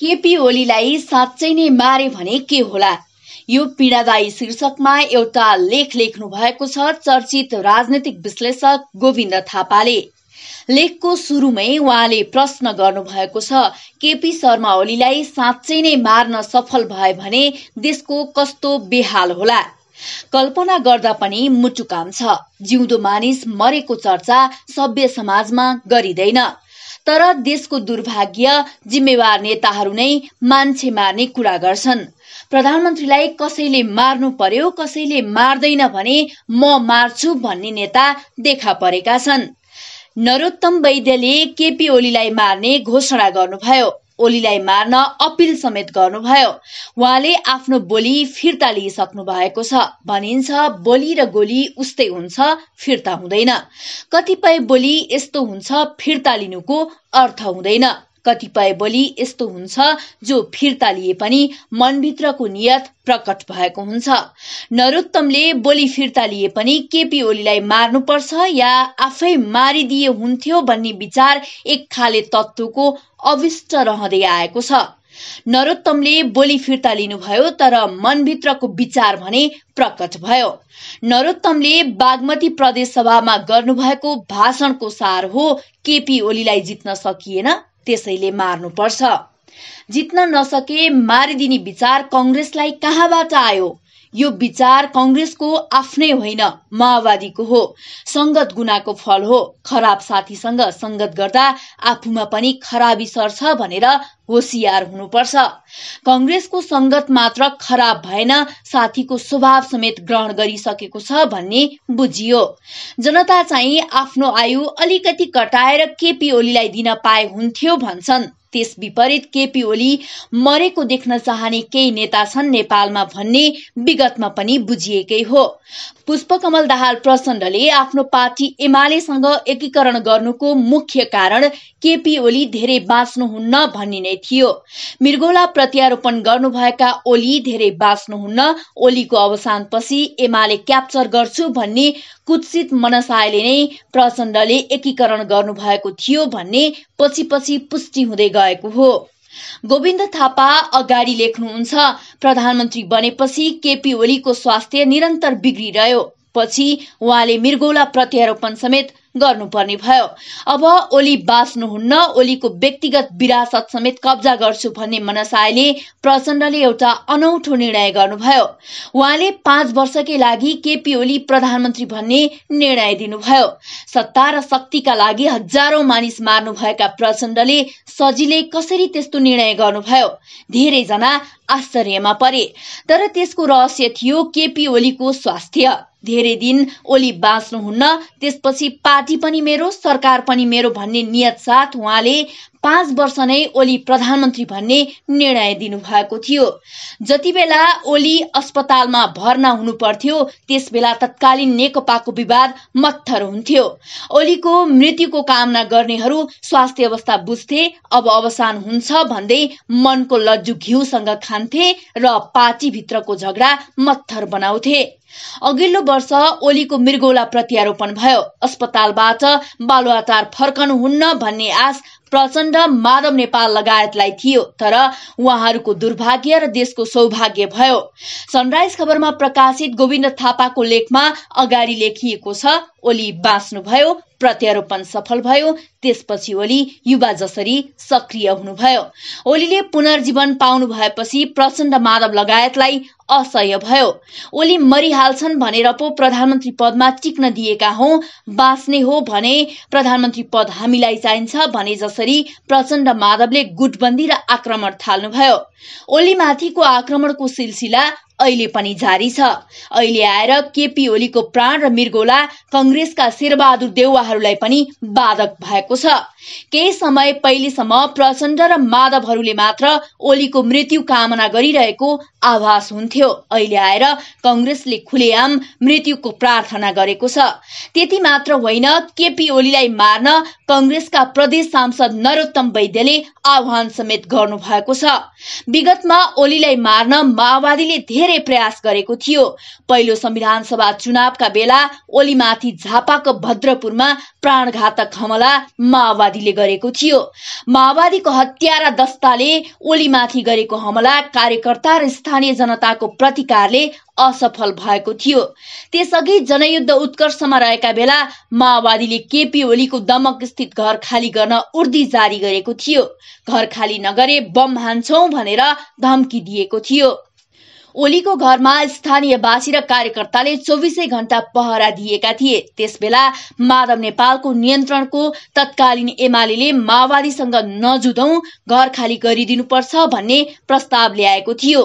केपी ओलीलाई साँच्चै नै मारे भने के होला यो पीडादायी शीर्षकमा एउटा लेख लेख्नु भएको छ चर्चित राजनैतिक विश्लेषक गोविन्द थापाले लेखको सुरुमै उहाँले प्रश्न गर्नुभएको छ केपी शर्मा ओलीलाई साँच्चै नै मार्न सफल भए भने देशको कस्तो बेहाल होला कल्पना गर्दा पनि मुटुकाम छ जिउँदो मानिस मरेको चर्चा सभ्य समाजमा गरिँदैन तर देशको दुर्भाग्य जिम्मेवार नेताहरू नै मान्छे मार्ने कुरा गर्छन् प्रधानमन्त्रीलाई कसैले मार्नु पर्यो कसैले मार्दैन भने म मार्छु भन्ने नेता देखा परेका छन् नरोत्तम वैद्यले केपी ओलीलाई मार्ने घोषणा गर्नुभयो ओलीलाई मार्न अपील समेत गर्नुभयो उहाँले आफ्नो बोली फिर्ता लिइसक्नु भएको छ भनिन्छ बोली र गोली उस्तै हुन्छ फिर्ता हुँदैन कतिपय बोली यस्तो हुन्छ फिर्ता लिनुको अर्थ हुँदैन कतिपय बोली यस्तो हुन्छ जो फिर्ता लिए पनि मनभित्रको नियत प्रकट भएको हुन्छ नरोत्तमले बोली फिर्ता लिए पनि केपी ओलीलाई मार्नुपर्छ या आफै मारिदिए हुन्थ्यो भन्ने विचार एक खाले तत्त्वको अविष्ट रहँदै आएको छ नरोत्तमले बोली फिर्ता लिनुभयो तर मनभित्रको विचार भने प्रकट भयो नरोत्तमले बागमती प्रदेश सभामा गर्नुभएको भाषणको सार हो केपी ओलीलाई जित्न सकिएन त्यसैले मार्नुपर्छ जित्न नसके मारिदिने विचार कंग्रेसलाई कहाँबाट आयो यो विचार कंग्रेसको आफ्नै होइन माओवादीको हो संगत गुनाको फल हो खराब साथीसँग संगत गर्दा आफूमा पनि खराबी सर्छ भनेर होसियार हुनुपर्छ कंग्रेसको संगत मात्र खराब भएन साथीको स्वभाव समेत ग्रहण गरिसकेको छ भन्ने बुझियो जनता चाहिँ आफ्नो आयु अलिकति कटाएर केपी ओलीलाई दिन पाए हुन्थ्यो भन्छन् त्यस विपरीत केपी ओली मरेको देख्न चाहने केही नेता छन् नेपालमा भन्ने विगतमा पनि बुझिएकै हो पुष्पकमल दाहाल प्रचण्डले आफ्नो पार्टी एमालेसँग एकीकरण गर्नुको मुख्य कारण केपी ओली धेरै बाँच्नुहुन्न भन्ने नै थियो मृगोला प्रत्यारोपण गर्नुभएका ओली धेरै बाँच्नुहुन्न ओलीको अवसानपछि एमाले क्याप्चर गर्छु भन्ने कुत्सित मनसायले नै प्रचण्डले एकीकरण गर्नुभएको थियो भन्ने पछि पछि पुष्टि हुँदै गएको हो गोविन्द थापा अगाडि लेख्नुहुन्छ प्रधानमन्त्री बनेपछि केपी ओलीको स्वास्थ्य निरन्तर बिग्रिरह्यो पछि उहाँले मृगौला प्रत्यारोपण समेत गर्नुपर्ने भयो अब ओली बाँच्नुहुन्न ओलीको व्यक्तिगत विरासत समेत कब्जा गर्छु भन्ने मनसायले प्रचण्डले एउटा अनौठो निर्णय गर्नुभयो उहाँले पाँच वर्षकै लागि केपी ओली प्रधानमन्त्री भन्ने निर्णय दिनुभयो सत्ता र शक्तिका लागि हजारौं मानिस मार्नुभएका प्रचण्डले सजिलै कसरी त्यस्तो निर्णय गर्नुभयो धेरैजना आश्चर्यमा परे तर त्यसको रहस्य थियो केपी ओलीको स्वास्थ्य धेरै दिन ओली बाँच्नुहुन्न त्यसपछि पार्टी पनि मेरो सरकार पनि मेरो भन्ने नियत साथ उहाँले पाँच वर्ष नै ओली प्रधानमन्त्री भन्ने निर्णय दिनुभएको थियो जति बेला ओली अस्पतालमा भर्ना हुनु पर्थ्यो बेला तत्कालीन नेकपाको विवाद मत्थर हुन्थ्यो ओलीको मृत्युको कामना गर्नेहरू स्वास्थ्य अवस्था बुझ्थे अब अवसान हुन्छ भन्दै मनको लज्जु घिउसँग खान्थे र पार्टीभित्रको झगडा मत्थर बनाउँथे अघिल्लो वर्ष ओलीको मृगौला प्रत्यारोपण भयो अस्पतालबाट बालुवाचार फर्कनुहुन्न भन्ने आश प्रचण्ड माधव नेपाल लगायतलाई थियो तर उहाँहरूको दुर्भाग्य र देशको सौभाग्य भयो सनराइज खबरमा प्रकाशित गोविन्द थापाको लेखमा अगाडि लेखिएको छ ओली बाँच्नुभयो प्रत्यारोपण सफल भयो त्यसपछि ओली युवा जसरी सक्रिय हुनुभयो ओलीले पुनर्जीवन पाउनु भएपछि प्रचण्ड माधव लगायतलाई असह्य भयो ओली मरिहाल्छन् भनेर पो प्रधानमन्त्री पदमा टिक्न दिएका हौ बाँच्ने हो भने प्रधानमन्त्री पद हामीलाई चाहिन्छ भने जसरी प्रचण्ड माधवले गुटबन्दी र आक्रमण थाल्नुभयो ओलीमाथिको आक्रमणको सिलसिला अहिले पनि जारी छ अहिले आएर केपी ओलीको प्राण र मृगोला कंग्रेसका शेरबहादुर देउवाहरूलाई पनि बाधक भएको छ केही समय पहिलेसम्म प्रचण्ड र माधवहरूले मात्र ओलीको मृत्यु कामना गरिरहेको आभास हुन्थ्यो अहिले आएर कंग्रेसले खुलेआम मृत्युको प्रार्थना गरेको छ त्यति मात्र होइन केपी ओलीलाई मार्न कंग्रेसका प्रदेश सांसद नरोत्तम वैद्यले आह्वान समेत गर्नु भएको छ विगतमा ओलीलाई मार्न माओवादीले धेरै धेरै प्रयास गरेको थियो पहिलो संविधान सभा चुनावका बेला ओलीमाथि झापाको भद्रपुरमा प्राणघातक हमला माओवादीले गरेको थियो माओवादीको हत्या र दस्ताले ओलीमाथि गरेको हमला कार्यकर्ता र स्थानीय जनताको प्रतिकारले असफल भएको थियो त्यसअघि जनयुद्ध उत्कर्षमा रहेका बेला माओवादीले केपी ओलीको दमक स्थित घर खाली गर्न उर्दी जारी गरेको थियो घर खाली नगरे बम हान्छौ भनेर धम्की दिएको थियो ओलीको घरमा स्थानीयवासी र कार्यकर्ताले चौबिसै घण्टा पहरा दिएका थिए त्यसबेला माधव नेपालको नियन्त्रणको तत्कालीन एमाले माओवादीसँग नजुधौं घर खाली गरिदिनुपर्छ भन्ने प्रस्ताव ल्याएको थियो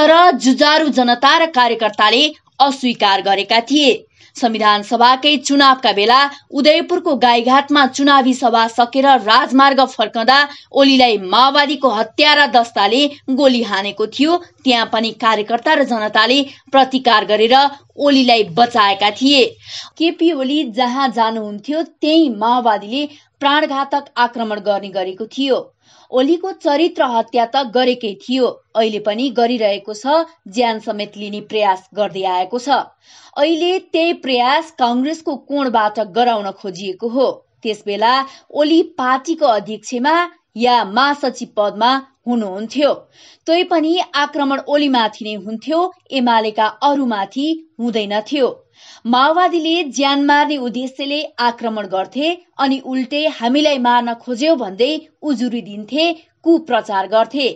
तर जुजारू जनता र कार्यकर्ताले अस्वीकार गरेका थिए संविधान सभाकै चुनावका बेला उदयपुरको गाईघाटमा चुनावी सभा सकेर राजमार्ग फर्कँदा ओलीलाई माओवादीको हत्यारा दस्ताले गोली हानेको थियो त्यहाँ पनि कार्यकर्ता र जनताले प्रतिकार गरेर ओलीलाई बचाएका थिए केपी ओली जहाँ जानुहुन्थ्यो त्यही माओवादीले प्राणघातक आक्रमण गर्ने गरेको थियो ओलीको चरित्र हत्या त गरेकै थियो अहिले पनि गरिरहेको छ ज्यान समेत लिने प्रयास गर्दै आएको छ अहिले त्यही प्रयास कङ्ग्रेसको कोणबाट गराउन खोजिएको हो त्यसबेला ओली पार्टीको अध्यक्षमा या महासचिव पदमा हुनुहुन्थ्यो तै पनि आक्रमण ओलीमाथि नै हुन्थ्यो एमालेका अरूमाथि हुँदैनथ्यो माओवादीले ज्यान मार्ने उद्देश्यले आक्रमण गर्थे अनि उल्टे हामीलाई मार्न खोज्यो भन्दै उजुरी दिन्थे कुप्रचार गर्थे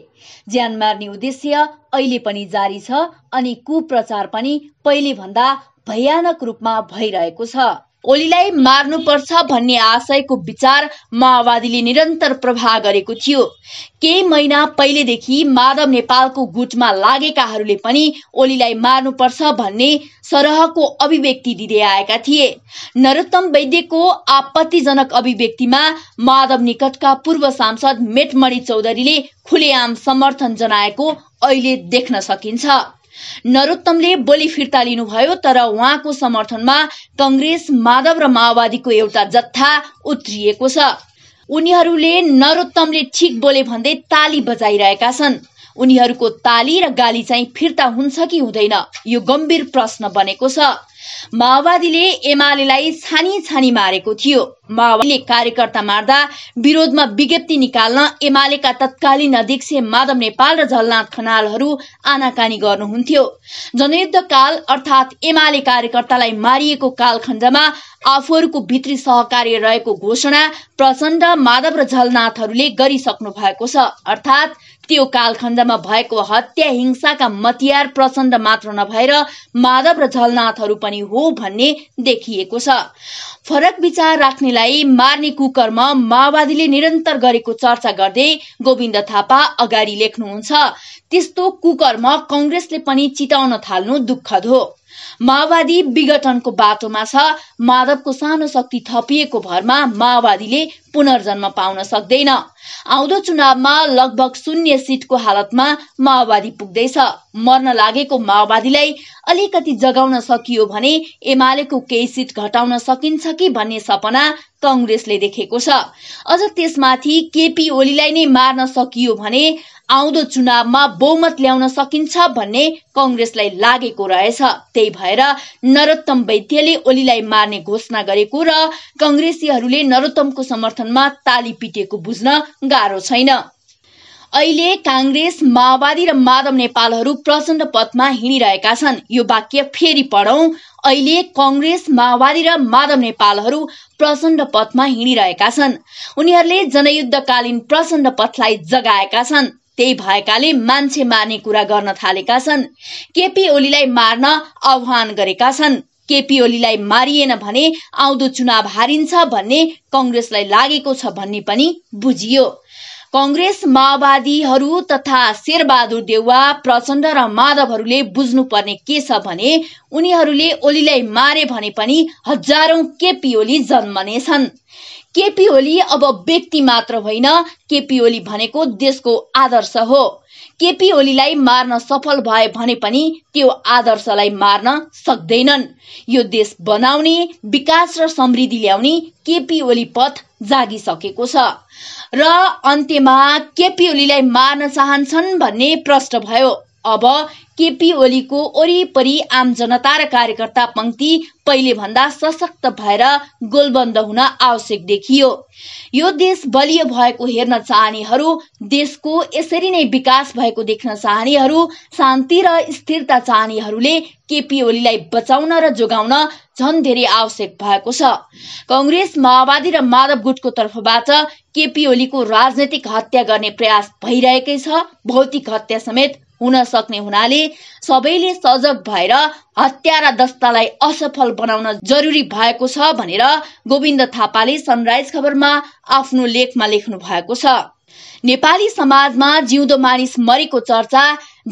ज्यान मार्ने उद्देश्य अहिले पनि जारी छ अनि कुप्रचार पनि पहिले भन्दा भयानक रूपमा भइरहेको छ ओलीलाई मार्नुपर्छ भन्ने आशयको विचार माओवादीले निरन्तर प्रभाव गरेको थियो केही महिना पहिलेदेखि माधव नेपालको गुटमा लागेकाहरूले पनि ओलीलाई मार्नुपर्छ भन्ने सरहको अभिव्यक्ति दिँदै आएका थिए नरोत्तम वैद्यको आपत्तिजनक अभिव्यक्तिमा माधव निकटका पूर्व सांसद मेटमणि चौधरीले खुलेआम समर्थन जनाएको अहिले देख्न सकिन्छ नरोत्तमले बोली फिर्ता लिनुभयो तर उहाँको समर्थनमा कंग्रेस माधव र माओवादीको एउटा जत्था उत्रिएको छ उनीहरूले नरोत्तमले ठिक बोले भन्दै ताली बजाइरहेका छन् उनीहरूको ताली र गाली चाहिँ फिर्ता हुन्छ कि हुँदैन यो गम्भीर प्रश्न बनेको छ माओवादीले एमालेलाई छानी छानी मारेको थियो माओवादीले कार्यकर्ता मार्दा विरोधमा विज्ञप्ति निकाल्न एमालेका तत्कालीन अध्यक्ष माधव नेपाल र झलनाथ खनालहरू आनाकानी गर्नुहुन्थ्यो जनयुद्धकाल अर्थात एमाले कार्यकर्तालाई मारिएको कालखण्डमा आफूहरूको भित्री सहकार्य रहेको घोषणा प्रचण्ड माधव र झलनाथहरूले गरिसक्नु भएको छ अर्थात् त्यो कालखण्डमा भएको हत्या हिंसाका मतियार प्रचण्ड मात्र नभएर माधव र झलनाथहरू पनि हो भन्ने देखिएको छ फरक विचार राख्नेलाई मार्ने कुकर्म माओवादीले निरन्तर गरेको चर्चा गर्दै गोविन्द थापा अगाडि लेख्नुहुन्छ त्यस्तो कुकर्म कङ्ग्रेसले पनि चिताउन थाल्नु दुःखद हो माओवादी विघटनको बाटोमा छ माधवको सानो शक्ति थपिएको भरमा माओवादीले पुनर्जन्म पाउन सक्दैन आउँदो चुनावमा लगभग शून्य सिटको हालतमा माओवादी पुग्दैछ मर्न लागेको माओवादीलाई अलिकति जगाउन सकियो भने एमालेको केही सिट घटाउन सकिन्छ कि भन्ने सपना कंग्रेसले देखेको छ अझ त्यसमाथि केपी ओलीलाई नै मार्न सकियो भने आउँदो चुनावमा बहुमत ल्याउन सकिन्छ भन्ने कंग्रेसलाई लागेको रहेछ त्यही भएर नरोत्तम वैद्यले ओलीलाई मार्ने घोषणा गरेको र कंग्रेसीहरूले नरोत्तमको समर्थनमा ताली पिटेको बुझ्न गाह्रो छैन अहिले काङ्ग्रेस माओवादी र माधव नेपालहरू प्रचण्ड पथमा हिँडिरहेका छन् यो वाक्य फेरि पढौँ अहिले कंग्रेस माओवादी र माधव नेपालहरू प्रचण्ड पथमा हिँडिरहेका छन् उनीहरूले जनयुद्धकालीन प्रचण्ड पथलाई जगाएका छन् त्यही भएकाले मान्छे मार्ने कुरा गर्न थालेका छन् केपी ओलीलाई मार्न आह्वान गरेका छन् केपी ओलीलाई मारिएन भने आउँदो चुनाव हारिन्छ भन्ने कंग्रेसलाई लागेको छ भन्ने पनि बुझियो कंग्रेस माओवादीहरू तथा शेरबहादुर देउवा प्रचण्ड र माधवहरूले बुझ्नुपर्ने के छ भने उनीहरूले ओलीलाई मारे भने पनि हजारौं केपी ओली जन्मनेछन् केपी ओली अब व्यक्ति मात्र होइन केपी ओली भनेको देशको आदर्श हो केपी ओलीलाई मार्न सफल भए भने पनि त्यो आदर्शलाई मार्न सक्दैनन् यो देश बनाउने विकास र समृद्धि ल्याउने केपी ओली पथ जागिसकेको छ र अन्त्यमा केपी ओलीलाई मार्न चाहन्छन् भन्ने प्रश्न भयो अब केपी ओलीको वरिपरि आम जनता र कार्यकर्ता पंक्ति पहिले भन्दा सशक्त भएर गोलबन्द हुन आवश्यक देखियो यो देश बलियो भएको हेर्न चाहनेहरू देशको यसरी नै विकास भएको देख्न चाहनेहरू शान्ति र स्थिरता चाहनेहरूले केपी ओलीलाई बचाउन र जोगाउन झन् धेरै आवश्यक भएको छ कंग्रेस माओवादी र माधव गुटको तर्फबाट केपी ओलीको राजनैतिक हत्या गर्ने प्रयास भइरहेकै छ भौतिक हत्या समेत हुन सक्ने हुनाले सबैले सजग भएर हत्या र दस्तालाई असफल बनाउन जरुरी भएको छ भनेर गोविन्द थापाले सनराइज खबरमा आफ्नो लेखमा लेख्नु भएको छ नेपाली समाजमा जिउँदो मानिस मरेको चर्चा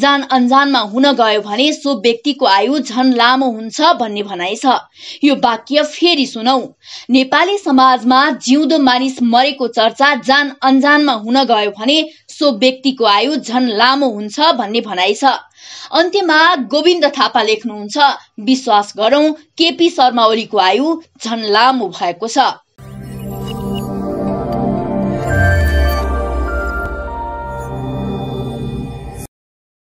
जान अन्जानमा हुन गयो भने सो व्यक्तिको आयु झन लामो हुन्छ भन्ने भनाइ छ यो वाक्य फेरि सुनौ नेपाली समाजमा जिउँदो मानिस मरेको चर्चा जान अन्जानमा हुन गयो भने सो व्यक्तिको आयु झन लामो हुन्छ भन्ने भनाइ छ अन्त्यमा गोविन्द थापा लेख्नुहुन्छ विश्वास गरौं केपी शर्मा ओलीको आयु झन लामो भएको छ